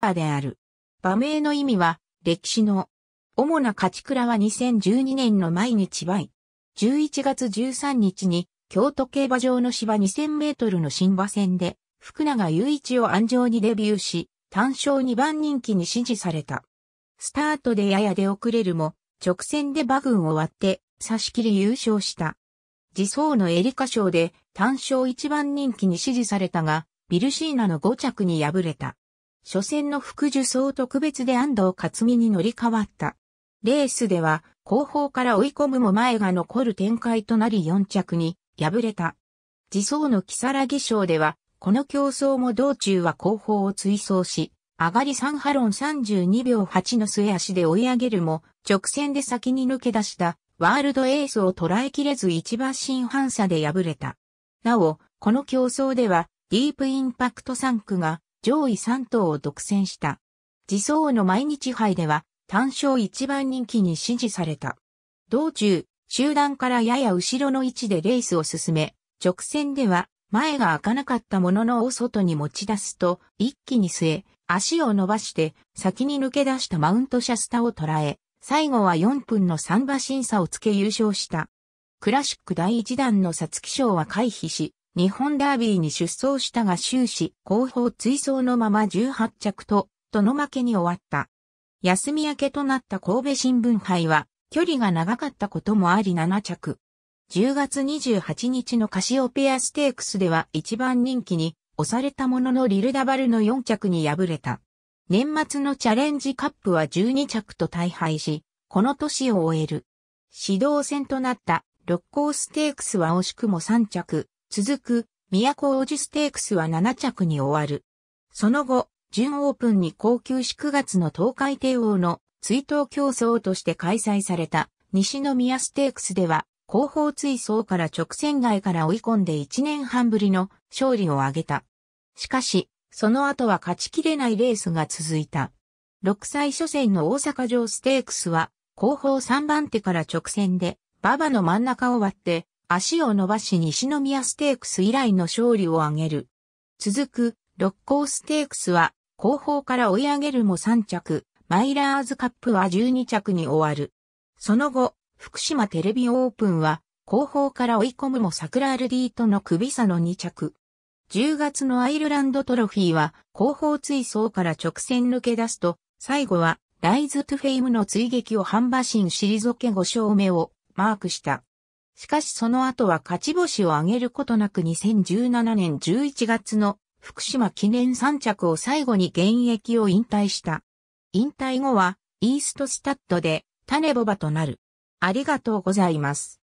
ーである。馬名の意味は、歴史の。主な勝ち倉は2012年の毎日倍。11月13日に、京都競馬場の芝2000メートルの新馬戦で、福永雄一を安城にデビューし、単勝2番人気に支持された。スタートでやや出遅れるも、直線で馬群を割って、差し切り優勝した。自走のエリカ賞で単勝1番人気に支持されたが、ビルシーナの5着に敗れた。初戦の副受走特別で安藤克美に乗り換わった。レースでは後方から追い込むも前が残る展開となり4着に敗れた。自走の木更木賞では、この競争も道中は後方を追走し、上がり3波論32秒8の末足で追い上げるも、直線で先に抜け出したワールドエースを捉えきれず一馬新反差で敗れた。なお、この競争では、ディープインパクト3区が上位3頭を独占した。自走の毎日杯では単勝一番人気に支持された。道中、集団からやや後ろの位置でレースを進め、直線では前が開かなかったもののを外に持ち出すと、一気に据え、足を伸ばして先に抜け出したマウントシャスタを捉え、最後は4分の3馬審査をつけ優勝した。クラシック第1弾の皐月賞は回避し、日本ダービーに出走したが終始、後方追走のまま18着と、との負けに終わった。休み明けとなった神戸新聞杯は、距離が長かったこともあり7着。10月28日のカシオペアステークスでは一番人気に押されたもののリルダバルの4着に敗れた。年末のチャレンジカップは12着と大敗し、この年を終える。指導戦となった六甲ステークスは惜しくも3着、続く、都王子ステークスは7着に終わる。その後、準オープンに高級し9月の東海帝王の追悼競争として開催された西宮ステークスでは後方追走から直線外から追い込んで1年半ぶりの勝利を挙げた。しかし、その後は勝ちきれないレースが続いた。6歳初戦の大阪城ステークスは後方3番手から直線で馬場の真ん中を割って足を伸ばし西宮ステークス以来の勝利を挙げる。続く、六甲ステークスは、後方から追い上げるも3着、マイラーズカップは12着に終わる。その後、福島テレビオープンは、後方から追い込むも桜ィーとの首差の2着。10月のアイルランドトロフィーは、後方追走から直線抜け出すと、最後は、ライズトゥフェイムの追撃を半馬身退け5勝目をマークした。しかしその後は勝ち星を挙げることなく2017年11月の福島記念3着を最後に現役を引退した。引退後はイーストスタッドで種ボバとなる。ありがとうございます。